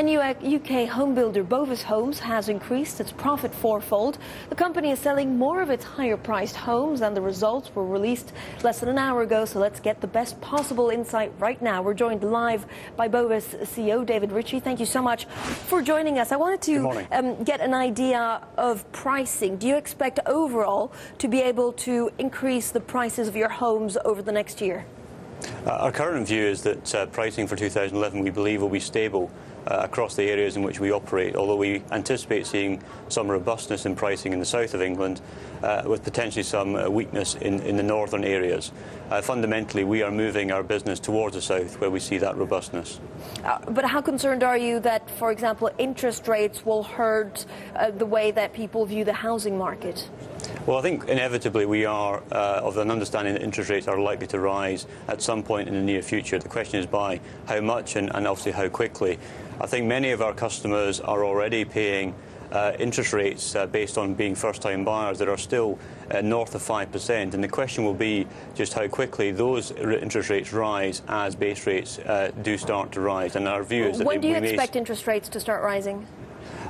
And UK home builder Bovis Homes has increased its profit fourfold. The company is selling more of its higher priced homes and the results were released less than an hour ago. So let's get the best possible insight right now. We're joined live by Bovis CEO David Ritchie. Thank you so much for joining us. I wanted to um, get an idea of pricing. Do you expect overall to be able to increase the prices of your homes over the next year? Uh, our current view is that uh, pricing for 2011 we believe will be stable uh, across the areas in which we operate, although we anticipate seeing some robustness in pricing in the south of England uh, with potentially some uh, weakness in, in the northern areas. Uh, fundamentally, we are moving our business towards the south where we see that robustness. but how concerned are you that, for example, interest rates will hurt the way that people view the housing market? Well, I think inevitably we are uh, of an understanding that interest rates are likely to rise at some point in the near future. The question is by how much and, and obviously how quickly. I think many of our customers are already paying uh, interest rates uh, based on being first-time buyers that are still uh, north of 5%. And the question will be just how quickly those interest rates rise as base rates uh, do start to rise. And our view is that when they, do you expect interest rates to start rising?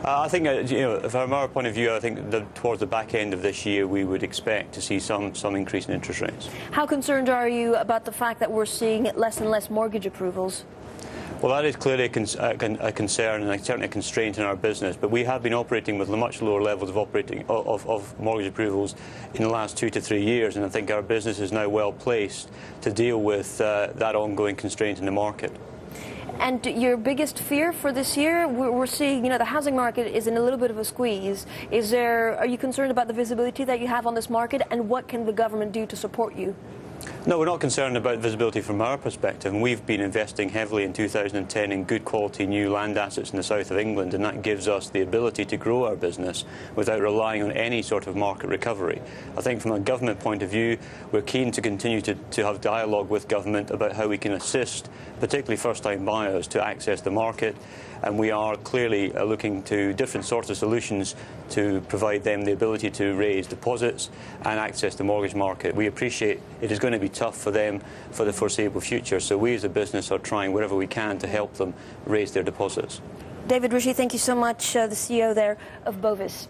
Uh, I think, uh, you know, from our point of view, I think that towards the back end of this year, we would expect to see some some increase in interest rates. How concerned are you about the fact that we're seeing less and less mortgage approvals? Well, that is clearly a, con a, concern and certainly a constraint in our business. But we have been operating with much lower levels of operating of, of, mortgage approvals in the last two to three years, and I think our business is now well placed to deal with uh, that ongoing constraint in the market. And your biggest fear for this year, we're seeing, you know, the housing market is in a little bit of a squeeze. Is there, are you concerned about the visibility that you have on this market and what can the government do to support you? No, we're not concerned about visibility from our perspective. And we've been investing heavily in 2010 in good quality new land assets in the south of England, and that gives us the ability to grow our business without relying on any sort of market recovery. I think from a government point of view, we're keen to continue to, to have dialogue with government about how we can assist, particularly first time buyers, to access the market. And we are clearly uh, looking to different sorts of solutions to provide them the ability to raise deposits and access the mortgage market. We appreciate it is going going to be tough for them for the foreseeable future. So we as a business are trying whatever we can to help them raise their deposits. David Rishi, thank you so much, uh, the CEO there of Bovis.